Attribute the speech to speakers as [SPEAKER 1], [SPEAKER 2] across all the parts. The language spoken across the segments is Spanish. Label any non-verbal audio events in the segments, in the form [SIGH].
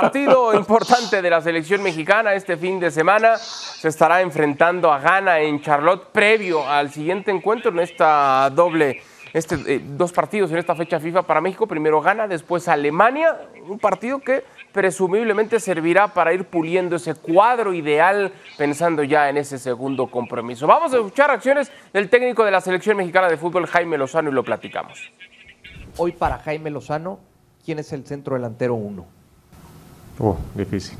[SPEAKER 1] Partido [LAUGHS] importante de la selección mexicana este fin de semana. Se estará enfrentando a Ghana en Charlotte previo al siguiente encuentro en esta doble. Este, eh, dos partidos en esta fecha FIFA para México. Primero Ghana, después Alemania. Un partido que presumiblemente servirá para ir puliendo ese cuadro ideal pensando ya en ese segundo compromiso. Vamos a escuchar acciones del técnico de la selección mexicana de fútbol, Jaime Lozano, y lo platicamos.
[SPEAKER 2] Hoy para Jaime Lozano, ¿quién es el centro delantero uno
[SPEAKER 3] Uh, difícil.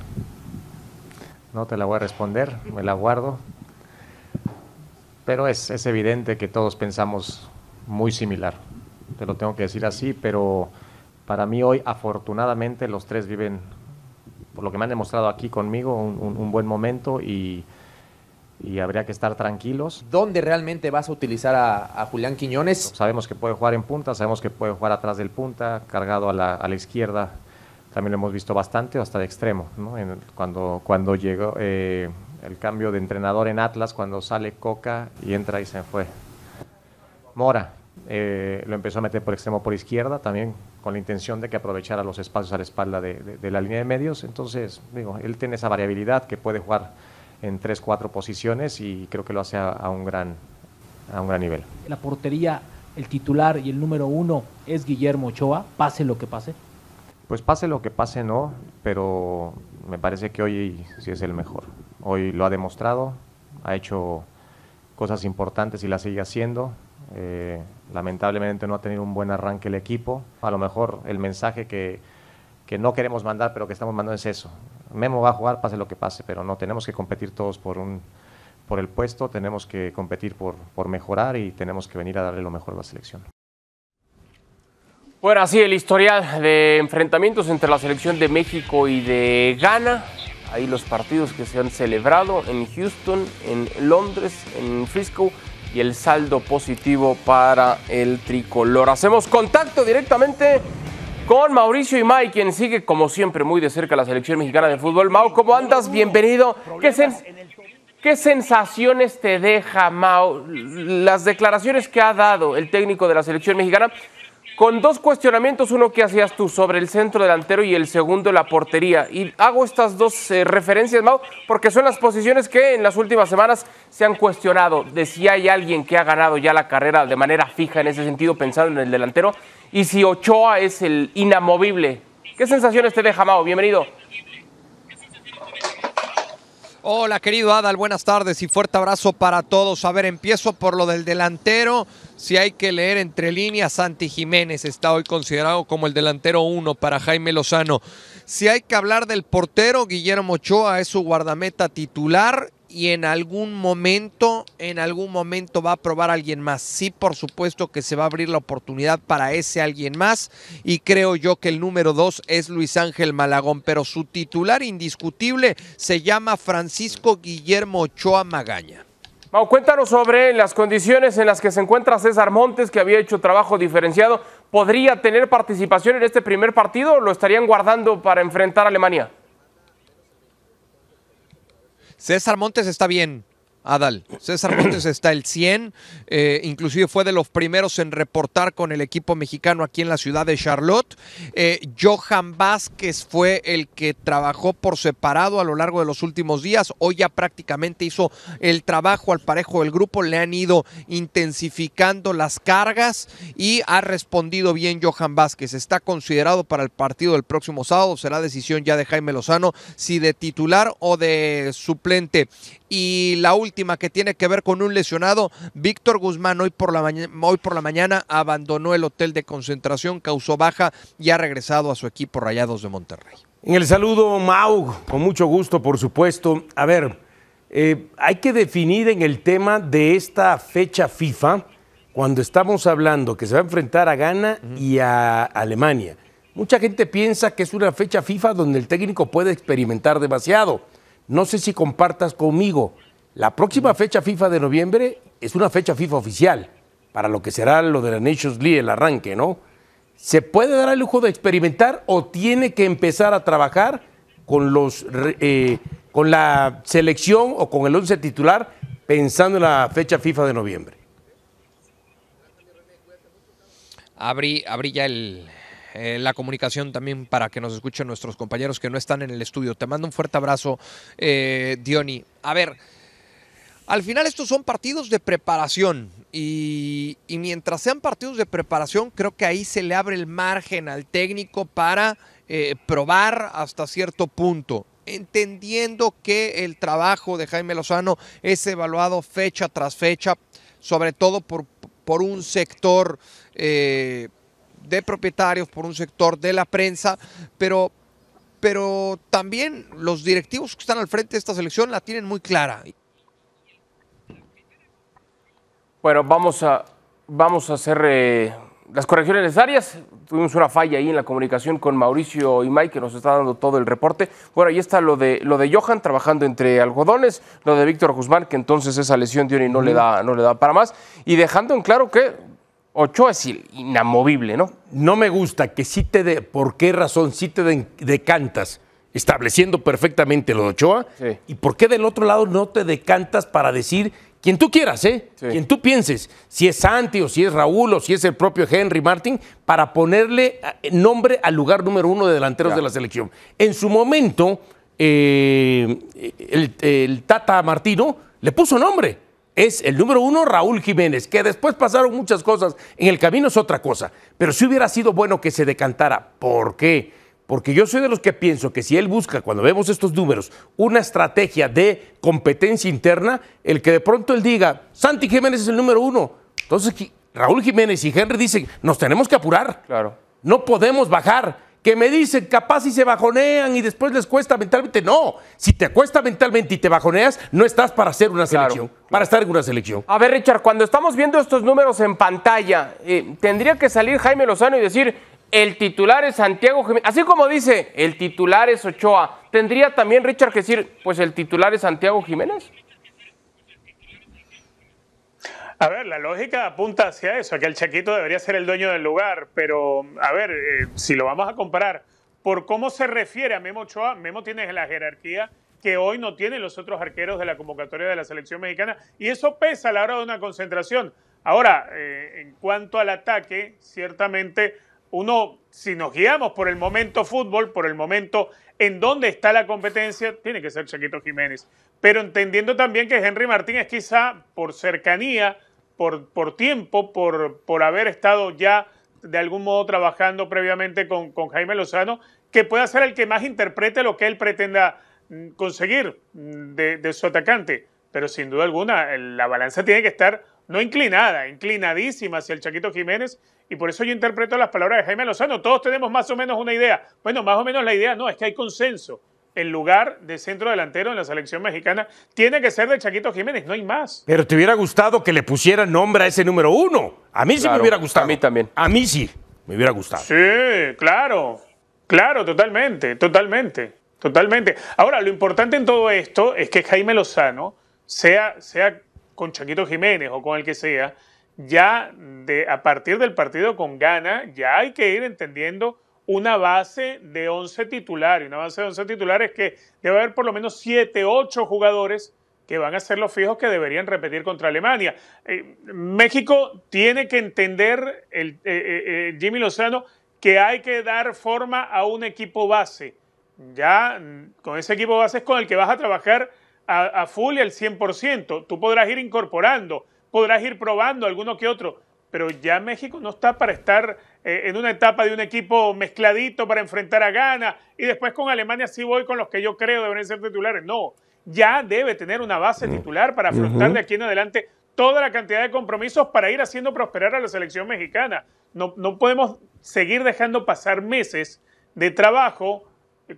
[SPEAKER 3] No te la voy a responder, me la guardo. Pero es, evidente que todos pensamos muy similar. Te lo tengo que decir así, pero para mí hoy afortunadamente los tres viven, por lo que me han demostrado aquí conmigo, un, buen momento y, y, habría que estar tranquilos. ¿Dónde realmente vas a utilizar a, a, Julián Quiñones? Sabemos que puede jugar en punta, sabemos que puede jugar atrás del punta, cargado a la, a la izquierda, también lo hemos visto bastante, hasta de extremo. cuando, cuando llegó eh, el cambio de entrenador en Atlas, cuando sale Coca y entra y se fue. Mora eh, lo empezó a meter por extremo por izquierda, también con la intención de que aprovechara los espacios a la espalda de, de, la línea de medios. Entonces, digo, él tiene esa variabilidad que puede jugar en tres, cuatro posiciones y creo que lo hace a, a un, gran, a un gran nivel.
[SPEAKER 1] La portería, el titular y el número uno es Guillermo Ochoa, pase lo que pase.
[SPEAKER 3] Pues pase lo que pase, no, pero me parece que hoy sí es el mejor. Hoy lo ha demostrado, ha hecho cosas importantes y la sigue haciendo. Eh, lamentablemente no ha tenido un buen arranque el equipo. A lo mejor el mensaje que, que no queremos mandar, pero que estamos mandando es eso. Memo va a jugar, pase lo que pase, pero no, tenemos que competir todos por, un, por el puesto, tenemos que competir por, por mejorar y tenemos que venir a darle lo mejor a la selección.
[SPEAKER 1] Bueno, así el historial de enfrentamientos entre la selección de México y de Ghana. Ahí los partidos que se han celebrado en Houston, en Londres, en Frisco y el saldo positivo para el tricolor. Hacemos contacto directamente con Mauricio y Imay, quien sigue como siempre muy de cerca la selección mexicana de fútbol. Mao, ¿cómo andas? Bienvenido. ¿Qué, sensaciones te deja, Mao, las declaraciones que ha dado el técnico de la selección mexicana? con dos cuestionamientos, uno que hacías tú sobre el centro delantero y el segundo la portería. Y hago estas dos eh, referencias, Mau, porque son las posiciones que en las últimas semanas se han cuestionado de si hay alguien que ha ganado ya la carrera de manera fija en ese sentido, pensando en el delantero, y si Ochoa es el inamovible. ¿Qué sensaciones te deja, Mau? Bienvenido.
[SPEAKER 2] Hola querido Adal, buenas tardes y fuerte abrazo para todos. A ver, empiezo por lo del delantero. Si hay que leer entre líneas, Santi Jiménez está hoy considerado como el delantero uno para Jaime Lozano. Si hay que hablar del portero, Guillermo Ochoa es su guardameta titular y en algún momento, en algún momento va a probar alguien más. Sí, por supuesto que se va a abrir la oportunidad para ese alguien más y creo yo que el número dos es Luis Ángel Malagón, pero su titular indiscutible se llama Francisco Guillermo Ochoa Magaña.
[SPEAKER 1] Mau, cuéntanos sobre las condiciones en las que se encuentra César Montes, que había hecho trabajo diferenciado. ¿Podría tener participación en este primer partido o lo estarían guardando para enfrentar a Alemania?
[SPEAKER 2] César Montes está bien. Adal. César Montes [CLEARS THROAT] está el 100, eh, inclusive fue de los primeros en reportar con el equipo mexicano aquí en la ciudad de Charlotte. Eh, Johan Vázquez fue el que trabajó por separado a lo largo de los últimos días. Hoy ya prácticamente hizo el trabajo al parejo del grupo, le han ido intensificando las cargas y ha respondido bien Johan Vázquez. Está considerado para el partido del próximo sábado, será decisión ya de Jaime Lozano si de titular o de suplente y la última que tiene que ver con un lesionado, Víctor Guzmán hoy por la, mañana abandonó el hotel de concentración, causó baja y ha regresado a su equipo Rayados de Monterrey. En el
[SPEAKER 4] saludo, Mau, con mucho gusto, por supuesto. A ver, eh, hay que definir en el tema de esta fecha FIFA, cuando estamos hablando que se va a enfrentar a Ghana y a Alemania. Mucha gente piensa que es una fecha FIFA donde el técnico puede experimentar demasiado no sé si compartas conmigo, la próxima fecha FIFA de noviembre es una fecha FIFA oficial para lo que será lo de la Nations League, el arranque, ¿no? ¿Se puede dar el lujo de experimentar o tiene que empezar a trabajar con, los, eh, con la selección o con el once titular pensando en la fecha FIFA de noviembre?
[SPEAKER 2] abrí ya el, eh, la comunicación también para que nos escuchen nuestros compañeros que no están en el estudio. Te mando un fuerte abrazo, eh, Diony. A ver, al final estos son partidos de preparación y, mientras sean partidos de preparación, creo que ahí se le abre el margen al técnico para eh, probar hasta cierto punto entendiendo que el trabajo de Jaime Lozano es evaluado fecha tras fecha, sobre todo por, un sector eh, de propietarios, por un sector de la prensa, pero, pero también los directivos que están al frente de esta selección la tienen muy clara.
[SPEAKER 1] Bueno, vamos a, vamos a hacer eh, las correcciones necesarias. Tuvimos una falla ahí en la comunicación con Mauricio y Mike, que nos está dando todo el reporte. Bueno, ahí está lo de, lo de Johan trabajando entre algodones, lo de Víctor Guzmán, que entonces esa lesión tiene y no, le da, no le da para más. Y dejando en claro que Ochoa es
[SPEAKER 4] inamovible, ¿no? No me gusta que si te de, por qué razón si te decantas, estableciendo perfectamente lo de Ochoa, y por qué del otro lado no te decantas para decir quien tú quieras, ¿eh? Quien tú pienses, si es Santi o si es Raúl o si es el propio Henry Martin, para ponerle eh, nombre al lugar número uno de delanteros de la selección. En su momento, eh, el, el Tata Martino le puso nombre es el número uno Raúl Jiménez, que después pasaron muchas cosas. En el camino es otra cosa, pero si sí hubiera sido bueno que se decantara. ¿Por qué? Porque yo soy de los que pienso que si él busca, cuando vemos estos números, una estrategia de competencia interna, el que de pronto él diga, Santi Jiménez es el número uno. Entonces Raúl Jiménez y Henry dicen, nos tenemos que apurar. Claro. No podemos bajar que me dicen, capaz si se bajonean y después les cuesta mentalmente. No, si te cuesta mentalmente y te bajoneas, no estás para hacer una selección, para estar en una selección. A ver, Richard, cuando estamos viendo estos números en pantalla, eh,
[SPEAKER 1] tendría que salir Jaime Lozano y decir, el titular es Santiago Jiménez. Así como dice, el titular es Ochoa, ¿tendría también Richard que decir, pues el titular es Santiago Jiménez?
[SPEAKER 5] A ver, la lógica apunta hacia eso, que el Chaquito debería ser el dueño del lugar, pero a ver, eh, si lo vamos a comparar por cómo se refiere a Memo Ochoa, Memo tiene la jerarquía que hoy no tienen los otros arqueros de la convocatoria de la selección mexicana y eso pesa a la hora de una concentración. Ahora, eh, en cuanto al ataque, ciertamente uno, si nos guiamos por el momento fútbol, por el momento en donde está la competencia, tiene que ser Chaquito Jiménez. Pero entendiendo también que Henry Martínez quizá por cercanía, por, tiempo, por, por haber estado ya de algún modo trabajando previamente con, Jaime Lozano, que pueda ser el que más interprete lo que él pretenda mm, conseguir mm, de, de su atacante. Pero sin duda alguna, la balanza tiene que estar no inclinada, inclinadísima hacia el Chaquito Jiménez. Y por eso yo interpreto las palabras de Jaime Lozano. Todos tenemos más o menos una idea. Bueno, más o menos la idea no, es que hay consenso el lugar de centro delantero en la selección mexicana tiene que ser de Chaquito Jiménez, no hay más.
[SPEAKER 4] Pero te hubiera gustado que le pusieran nombre a ese número uno. A mí sí me hubiera gustado. A mí también. A mí sí, me hubiera gustado.
[SPEAKER 5] Sí, claro, claro, totalmente, totalmente, totalmente. Ahora, lo importante en todo esto es que Jaime Lozano, sea, sea con Chaquito Jiménez o con el que sea, ya de, a partir del partido con Gana, ya hay que ir entendiendo una base de 11 titulares. Una base de 11 titulares que debe haber por lo menos 7, 8 jugadores que van a ser los fijos que deberían repetir contra Alemania. Eh, México tiene que entender, el, eh, eh, Jimmy Lozano, que hay que dar forma a un equipo base. Ya mm, con ese equipo base es con el que vas a trabajar a, a full y al 100%. Tú podrás ir incorporando, podrás ir probando alguno que otro, pero ya México no está para estar eh, en una etapa de un equipo mezcladito para enfrentar a Ghana y después con Alemania sí voy con los que yo creo deben ser titulares. No, ya debe tener una base mm. titular para afrontar de aquí en adelante toda la cantidad de compromisos para ir haciendo prosperar a la selección mexicana. No, no podemos seguir dejando pasar meses de trabajo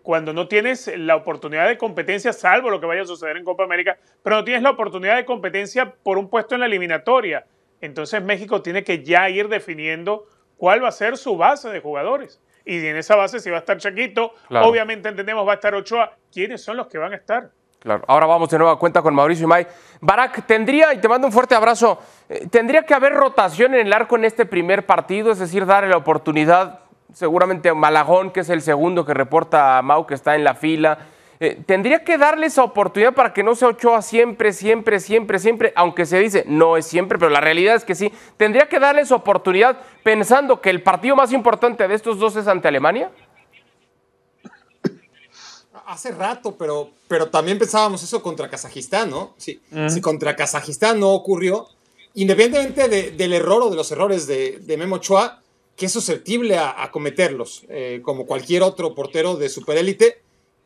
[SPEAKER 5] cuando no tienes la oportunidad de competencia, salvo lo que vaya a suceder en Copa América, pero no tienes la oportunidad de competencia por un puesto en la eliminatoria. Entonces México tiene que ya ir definiendo cuál va a ser su base de jugadores. Y en esa base, si va a estar Chiquito, obviamente entendemos va a estar Ochoa. ¿Quiénes son los que van a estar?
[SPEAKER 1] Claro, ahora vamos de nueva cuenta con Mauricio y May. Barak, tendría, y te mando un fuerte abrazo, eh, tendría que haber rotación en el arco en este primer partido, es decir, darle la oportunidad seguramente a Malagón, que es el segundo que reporta a Mau, que está en la fila, eh, tendría que darle esa oportunidad para que no sea Ochoa siempre, siempre, siempre, siempre, aunque se dice no es siempre, pero la realidad es que sí. Tendría que darle esa oportunidad pensando que el partido más importante de estos dos es ante Alemania.
[SPEAKER 6] Hace rato, pero, pero también pensábamos eso contra Kazajistán, ¿no? Sí, Si contra Kazajistán no ocurrió, independientemente del error o de los errores de, de Memo Ochoa, que es susceptible a, cometerlos, eh, como cualquier otro portero de superélite,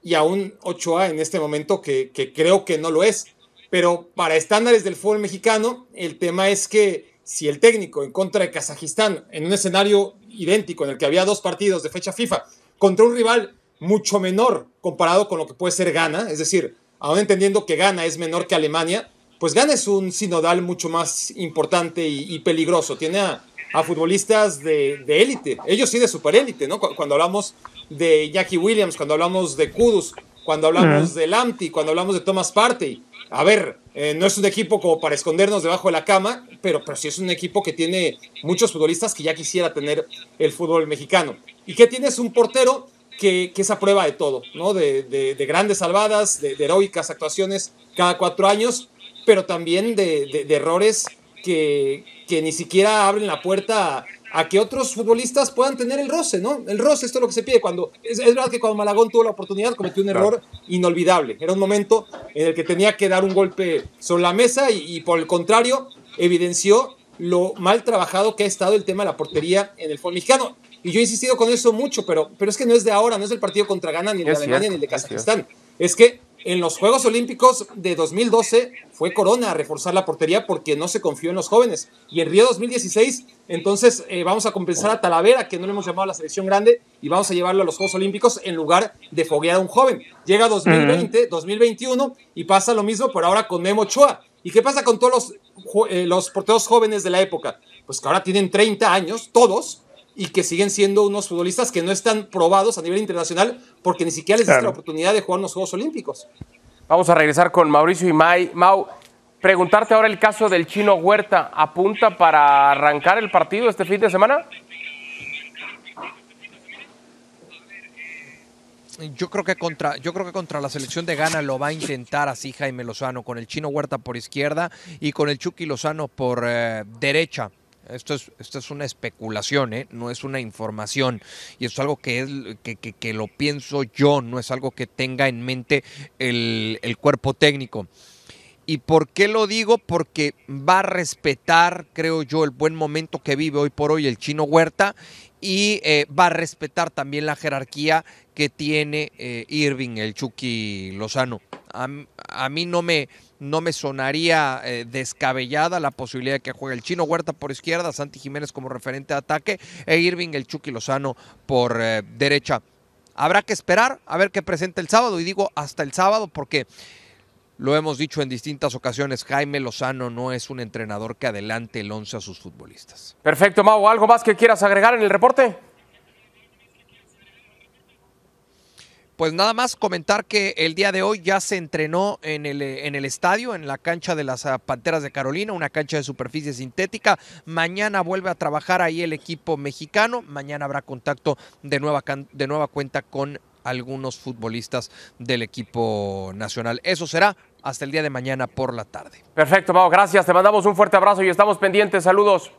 [SPEAKER 6] y a un 8A en este momento que, creo que no lo es. Pero para estándares del fútbol mexicano, el tema es que si el técnico en contra de Kazajistán, en un escenario idéntico en el que había dos partidos de fecha FIFA, contra un rival mucho menor comparado con lo que puede ser Ghana, es decir, aún entendiendo que Ghana es menor que Alemania, pues Ghana es un sinodal mucho más importante y, peligroso. Tiene a, a futbolistas de élite, ellos sí de superélite, ¿no? Cuando hablamos de Jackie Williams, cuando hablamos de Kudus, cuando hablamos de Lamptey, cuando hablamos de Thomas Partey. A ver, eh, no es un equipo como para escondernos debajo de la cama, pero, pero sí es un equipo que tiene muchos futbolistas que ya quisiera tener el fútbol mexicano. Y que tienes un portero que, es a prueba de todo, ¿no? De, grandes salvadas, de, heroicas actuaciones cada cuatro años, pero también de, errores que, que ni siquiera abren la puerta a que otros futbolistas puedan tener el roce, ¿no? El roce, esto es lo que se pide. Cuando, es, verdad que cuando Malagón tuvo la oportunidad cometió un error inolvidable. Era un momento en el que tenía que dar un golpe sobre la mesa y, por el contrario evidenció lo mal trabajado que ha estado el tema de la portería en el fútbol mexicano. Y yo he insistido con eso mucho, pero, pero es que no es de ahora, no es el partido contra Ghana, ni el de Alemania, ni el de Kazajistán. es que en los Juegos Olímpicos de 2012 fue Corona a reforzar la portería porque no se confió en los jóvenes. Y en Río 2016, entonces eh, vamos a compensar a Talavera, que no le hemos llamado a la selección grande, y vamos a llevarlo a los Juegos Olímpicos en lugar de foguear a un joven. Llega 2020, 2021 y pasa lo mismo, por ahora con Memo Ochoa. ¿Y qué pasa con todos los, eh, los porteros jóvenes de la época? Pues que ahora tienen 30 años, todos, y que siguen siendo unos futbolistas que no están probados a nivel internacional porque ni siquiera les da la
[SPEAKER 1] oportunidad de jugar unos los Juegos Olímpicos. Vamos a regresar con Mauricio y Mai Mau, preguntarte ahora el caso del chino Huerta. ¿Apunta para arrancar el partido este fin de semana? Yo creo que contra,
[SPEAKER 2] yo creo que contra la selección de Ghana lo va a intentar así Jaime Lozano, con el chino Huerta por izquierda y con el Chucky Lozano por eh, derecha esto es, una especulación, ¿eh? no es una información. Y es algo que, es, que, lo pienso yo, no es algo que tenga en mente el, cuerpo técnico. ¿Y por qué lo digo? Porque va a respetar, creo yo, el buen momento que vive hoy por hoy el chino Huerta y eh, va a respetar también la jerarquía que tiene eh, Irving, el Chucky Lozano. a mí no me, no me sonaría eh, descabellada la posibilidad de que juegue el Chino Huerta por izquierda, Santi Jiménez como referente de ataque e Irving el Chucky Lozano por eh, derecha. Habrá que esperar a ver qué presenta el sábado y digo hasta el sábado porque lo hemos dicho en distintas ocasiones, Jaime Lozano no es un entrenador que adelante el once a sus futbolistas.
[SPEAKER 1] Perfecto, Mau, ¿algo más que quieras agregar en el reporte?
[SPEAKER 2] pues nada más comentar que el día de hoy ya se entrenó en el, eh, en el estadio, en la cancha de las ah, Panteras de Carolina, una cancha de superficie sintética. Mañana vuelve a trabajar ahí el equipo mexicano. Mañana habrá contacto de nueva, de nueva cuenta con algunos futbolistas del equipo nacional. Eso será hasta el día de mañana por la tarde. Perfecto, Mau,
[SPEAKER 1] gracias. Te mandamos un fuerte abrazo y estamos pendientes. Saludos.